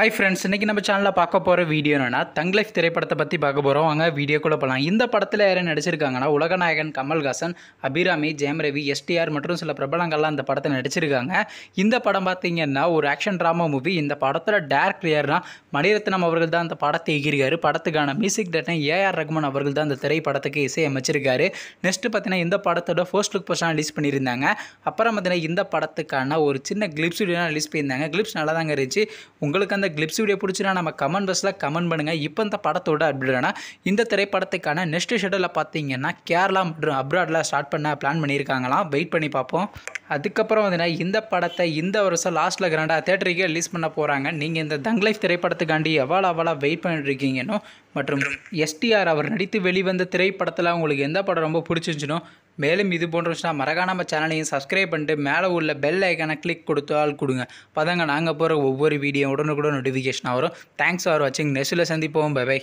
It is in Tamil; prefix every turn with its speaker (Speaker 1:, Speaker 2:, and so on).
Speaker 1: ஹை ஃப்ரெண்ட்ஸ் இன்றைக்கி நம்ம சேனலில் பார்க்க போகிற வீடியோ என்னென்னா தங் லைஃப் திரைப்படத்தை பற்றி பார்க்க போகிறோம் வாங்க வீடியோக்குள்ளே போகலாம் இந்த படத்தில் யாரும் நடிச்சிருக்காங்கன்னா உலகநாயகன் கமல்ஹாசன் அபிராமி ஜெயம் ரவி எஸ்டிஆர் மற்றும் சில பிரபலங்கள்லாம் இந்த படத்தில் நடிச்சிருக்காங்க இந்த படம் பார்த்தீங்கன்னா ஒரு ஆக்ஷன் ட்ராமா மூவி இந்த படத்தில் டேரக்டர் யார்னா மணிரத்னம் அவர்கள் தான் அந்த படத்தை இயக்கியிருக்காரு படத்துக்கான மியூசிக் டேரக்டர் ஏஆர் ரகுமான் அவர்கள் தான் அந்த திரைப்படத்துக்கு இசை அமைச்சிருக்காரு நெக்ஸ்ட்டு பார்த்தீங்கன்னா இந்த படத்தோட ஃபர்ஸ்ட் லுக் பர்சனாக ரிலீஸ் பண்ணியிருந்தாங்க அப்புறம் பார்த்தீங்கன்னா இந்த படத்துக்கான ஒரு சின்ன கிளிப்ஸ் ரிலீஸ் பண்ணியிருந்தாங்க கிளிப்ஸ் நல்லா தாங்க இருந்துச்சு உங்களுக்கு அந்த கிளிப்ஸ் வீடியோ பிடிச்சினா நம்ம கமெண்ட் பாக்ஸில் கமெண்ட் பண்ணுங்கள் இப்போ இந்த படத்தோட அப்படின்னா இந்த திரைப்படத்துக்கான நெக்ஸ்ட் ஷெடியூலில் பார்த்தீங்கன்னா கேரளா மற்றும் அப்ராடில் ஸ்டார்ட் பண்ண பிளான் பண்ணியிருக்காங்களாம் வெயிட் பண்ணி பார்ப்போம் அதுக்கப்புறம் வந்துன்னா இந்த படத்தை இந்த வருஷம் லாஸ்ட்டில் கிராண்டாக தேட்டருக்கே ரிலீஸ் பண்ண போகிறாங்க நீங்கள் இந்த தங் லைஃப் திரைப்படத்துக்காண்டி எவ்வளோ அவ்வளோ வெயிட் பண்ணிட்டுருக்கீங்கன்னு மற்றும் எஸ்டிஆர் அவர் நடித்து வெளிவந்த திரைப்படத்தில் உங்களுக்கு எந்த படம் ரொம்ப பிடிச்சிருந்துச்சினோ மேலும் இது போன்ற மறக்காம நம்ம சேனலையும் சப்ஸ்கிரைப் பண்ணிட்டு மேலே உள்ள பெல் ஐக்கானை கிளிக் கொடுத்தால் கொடுங்க அப்போ நாங்கள் போகிற ஒவ்வொரு வீடியோ உடனுக்குடன் நோட்டிஃபிகேஷனாக வரும் தேங்க்ஸ் ஃபார் வாட்சிங் நெஸ்ஸில் சந்திப்போம் பை பை